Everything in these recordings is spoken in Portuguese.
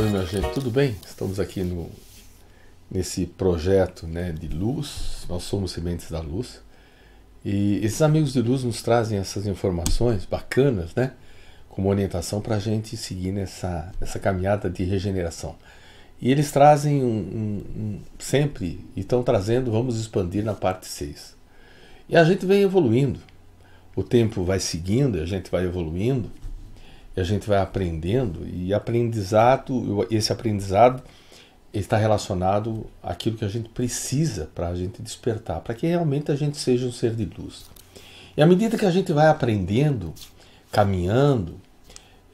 Oi, minha gente, tudo bem? Estamos aqui no, nesse projeto né, de luz, nós somos sementes da luz. E esses amigos de luz nos trazem essas informações bacanas, né? Como orientação para a gente seguir nessa, nessa caminhada de regeneração. E eles trazem um, um, um sempre, e estão trazendo, vamos expandir na parte 6. E a gente vem evoluindo. O tempo vai seguindo, a gente vai evoluindo a gente vai aprendendo e aprendizado, esse aprendizado está relacionado àquilo que a gente precisa para a gente despertar, para que realmente a gente seja um ser de luz. E à medida que a gente vai aprendendo, caminhando,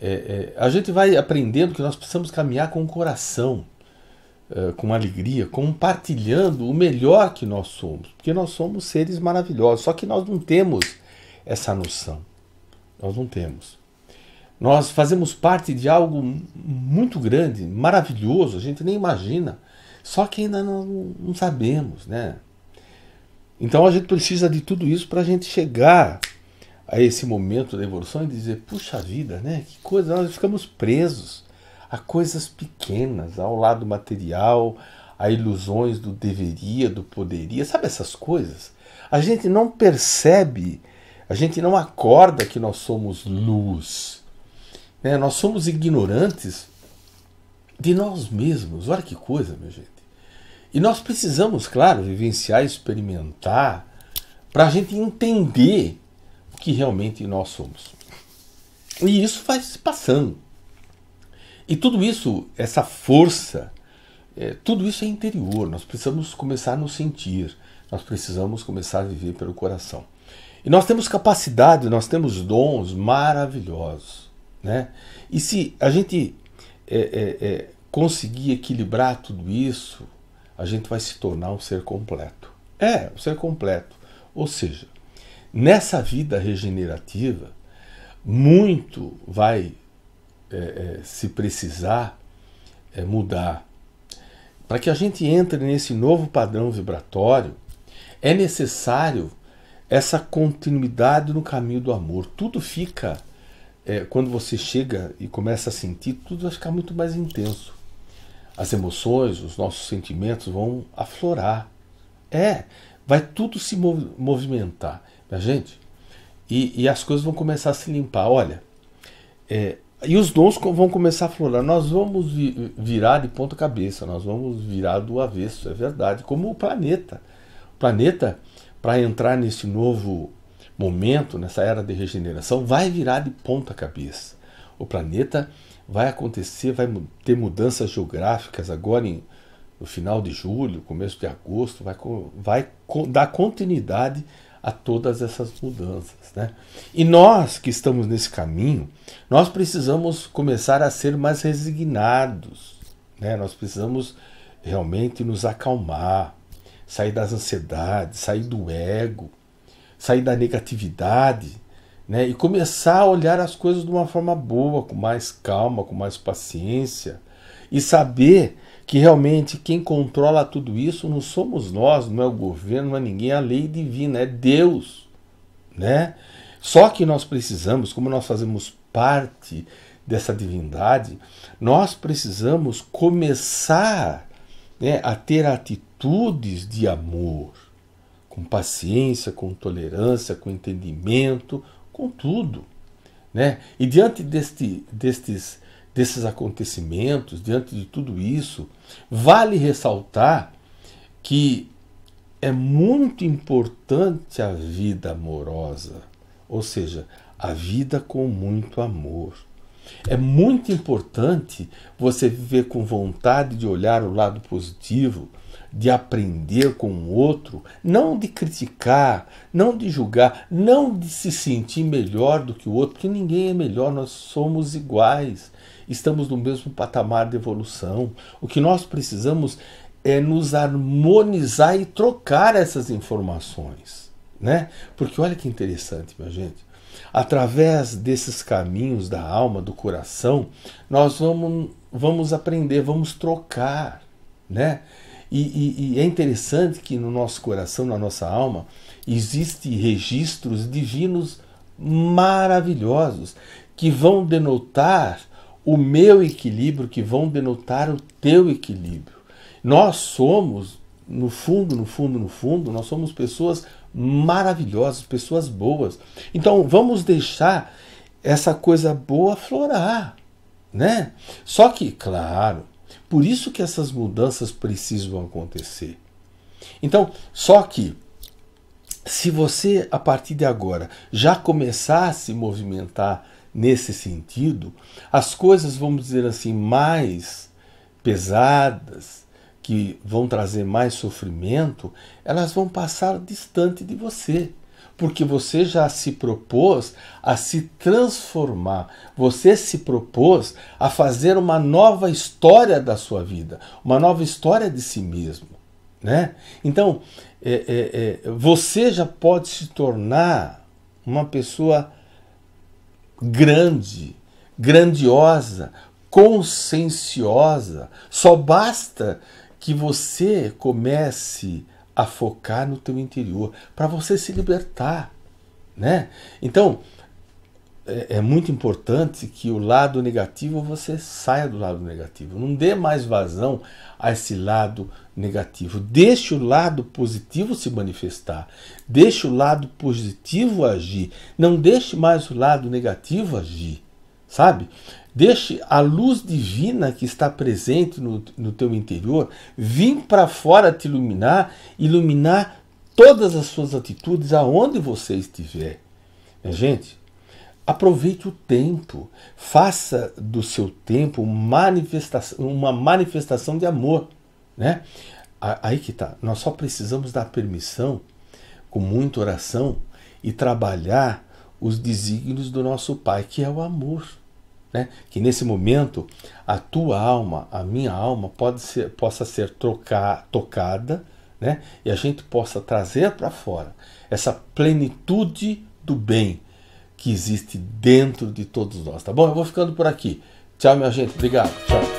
é, é, a gente vai aprendendo que nós precisamos caminhar com o coração, é, com alegria, compartilhando o melhor que nós somos, porque nós somos seres maravilhosos, só que nós não temos essa noção. Nós não temos. Nós fazemos parte de algo muito grande, maravilhoso, a gente nem imagina, só que ainda não, não sabemos, né? Então a gente precisa de tudo isso para a gente chegar a esse momento da evolução e dizer: puxa vida, né? Que coisa, nós ficamos presos a coisas pequenas, ao lado material, a ilusões do deveria, do poderia, sabe essas coisas? A gente não percebe, a gente não acorda que nós somos luz. Né? Nós somos ignorantes de nós mesmos. Olha que coisa, meu gente. E nós precisamos, claro, vivenciar, experimentar, para a gente entender o que realmente nós somos. E isso vai se passando. E tudo isso, essa força, é, tudo isso é interior. Nós precisamos começar a nos sentir, nós precisamos começar a viver pelo coração. E nós temos capacidade, nós temos dons maravilhosos. Né? E se a gente é, é, é, conseguir equilibrar tudo isso, a gente vai se tornar um ser completo. É, um ser completo. Ou seja, nessa vida regenerativa, muito vai é, é, se precisar é, mudar. Para que a gente entre nesse novo padrão vibratório, é necessário essa continuidade no caminho do amor. Tudo fica é, quando você chega e começa a sentir, tudo vai ficar muito mais intenso. As emoções, os nossos sentimentos vão aflorar. É, vai tudo se movimentar, minha né, gente. E, e as coisas vão começar a se limpar. Olha, é, e os dons vão começar a aflorar Nós vamos virar de ponta cabeça, nós vamos virar do avesso, é verdade. Como o planeta. O planeta, para entrar nesse novo momento, nessa era de regeneração, vai virar de ponta cabeça. O planeta vai acontecer, vai ter mudanças geográficas agora em, no final de julho, começo de agosto, vai, vai dar continuidade a todas essas mudanças. Né? E nós que estamos nesse caminho, nós precisamos começar a ser mais resignados. Né? Nós precisamos realmente nos acalmar, sair das ansiedades, sair do ego sair da negatividade, né? E começar a olhar as coisas de uma forma boa, com mais calma, com mais paciência e saber que realmente quem controla tudo isso não somos nós, não é o governo, não é ninguém, é a lei divina, é Deus, né? Só que nós precisamos, como nós fazemos parte dessa divindade, nós precisamos começar né, a ter atitudes de amor, com paciência, com tolerância, com entendimento, com tudo. Né? E diante deste, destes, desses acontecimentos, diante de tudo isso, vale ressaltar que é muito importante a vida amorosa, ou seja, a vida com muito amor. É muito importante você viver com vontade de olhar o lado positivo, de aprender com o outro, não de criticar, não de julgar, não de se sentir melhor do que o outro, porque ninguém é melhor, nós somos iguais, estamos no mesmo patamar de evolução. O que nós precisamos é nos harmonizar e trocar essas informações, né? Porque olha que interessante, minha gente. Através desses caminhos da alma, do coração, nós vamos, vamos aprender, vamos trocar, né? E, e, e é interessante que no nosso coração, na nossa alma, existem registros divinos maravilhosos que vão denotar o meu equilíbrio, que vão denotar o teu equilíbrio. Nós somos, no fundo, no fundo, no fundo, nós somos pessoas maravilhosas, pessoas boas. Então vamos deixar essa coisa boa florar, né? Só que, claro, por isso que essas mudanças precisam acontecer. Então, só que se você a partir de agora já começar a se movimentar nesse sentido, as coisas, vamos dizer assim, mais pesadas, que vão trazer mais sofrimento, elas vão passar distante de você porque você já se propôs a se transformar, você se propôs a fazer uma nova história da sua vida, uma nova história de si mesmo. Né? Então, é, é, é, você já pode se tornar uma pessoa grande, grandiosa, conscienciosa. Só basta que você comece a focar no teu interior, para você se libertar, né? Então, é, é, muito importante que o lado negativo você saia do lado negativo, não dê mais vazão a esse lado negativo. Deixe o lado positivo se manifestar, deixe o lado positivo agir, não deixe mais o lado negativo agir, sabe? Deixe a luz divina que está presente no, no teu interior vir para fora te iluminar, iluminar todas as suas atitudes aonde você estiver. Gente, aproveite o tempo, faça do seu tempo manifestação, uma manifestação de amor. Né? Aí que tá, nós só precisamos dar permissão, com muita oração, e trabalhar os desígnios do nosso Pai, que é o amor né? que nesse momento a tua alma, a minha alma, pode ser, possa ser trocar, tocada né? e a gente possa trazer para fora essa plenitude do bem que existe dentro de todos nós, tá bom? Eu vou ficando por aqui. Tchau, minha gente. Obrigado. Tchau.